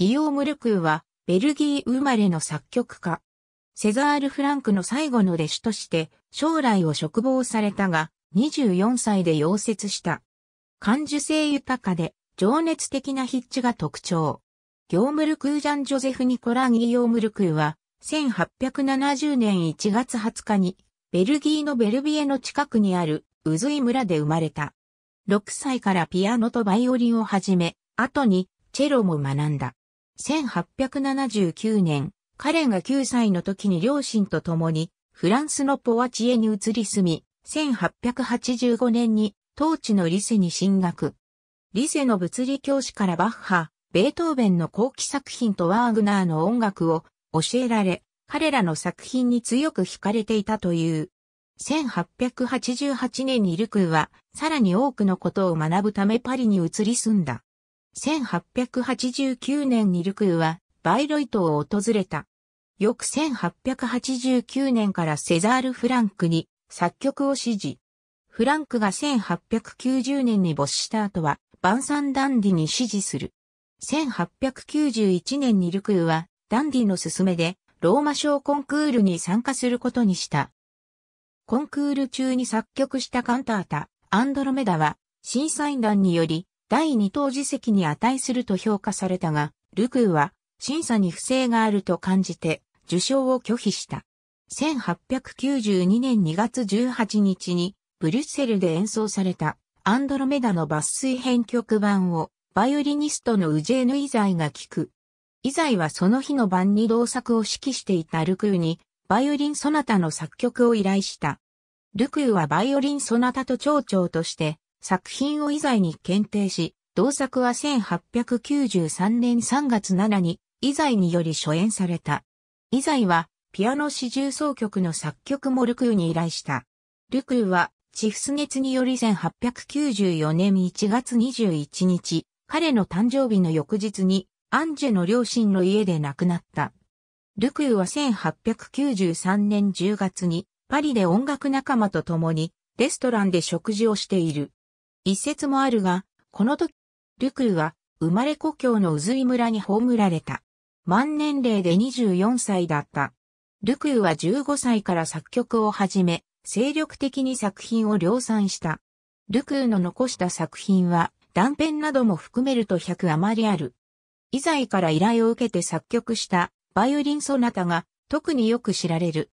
ギオーム・ルクーは、ベルギー生まれの作曲家。セザール・フランクの最後の弟子として、将来を嘱望されたが、24歳で溶接した。感受性豊かで、情熱的な筆致が特徴。ギョームルクージャン・ジョゼフ・ニコラン・ギオームルクーは、1870年1月20日に、ベルギーのベルビエの近くにある、ウズイ村で生まれた。6歳からピアノとバイオリンを始め、後にチェロも学んだ。1879年、彼が9歳の時に両親と共にフランスのポワチエに移り住み、1885年に当地のリセに進学。リセの物理教師からバッハ、ベートーベンの後期作品とワーグナーの音楽を教えられ、彼らの作品に強く惹かれていたという。1888年にルクーはさらに多くのことを学ぶためパリに移り住んだ。1889年にルクーはバイロイトを訪れた。翌1889年からセザール・フランクに作曲を指示。フランクが1890年に没した後は、バンサン・ダンディに指示する。1891年にルクーは、ダンディの勧めで、ローマ賞コンクールに参加することにした。コンクール中に作曲したカンタータ、アンドロメダは、審査員団により、第二党議席に値すると評価されたが、ルクーは審査に不正があると感じて受賞を拒否した。1892年2月18日にブリュッセルで演奏されたアンドロメダの抜粋編曲版をバイオリニストのウジェーヌ・イザイが聴く。イザイはその日の晩に同作を指揮していたルクーにバイオリンソナタの作曲を依頼した。ルクーはバイオリンソナタと長調として作品を以罪に検定し、同作は1893年3月7に、以罪により初演された。以罪は、ピアノ四重奏曲の作曲もルクーに依頼した。ルクーは、チフス月により1894年1月21日、彼の誕生日の翌日に、アンジェの両親の家で亡くなった。ルクーは1893年10月に、パリで音楽仲間と共に、レストランで食事をしている。一説もあるが、この時、ルクーは生まれ故郷の渦井村に葬られた。万年齢で24歳だった。ルクーは15歳から作曲を始め、精力的に作品を量産した。ルクーの残した作品は断片なども含めると100余りある。以材から依頼を受けて作曲したバイオリンソナタが特によく知られる。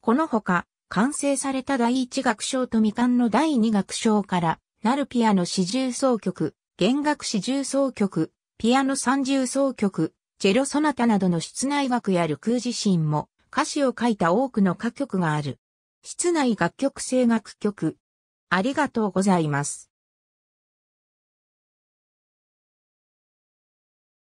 このほか、完成された第一楽章と未完の第二楽章からなるピアノ四重奏曲、弦楽四重奏曲、ピアノ三重奏曲、チェロソナタなどの室内楽やルクー自身も歌詞を書いた多くの歌曲がある。室内楽曲声楽曲。ありがとうございます。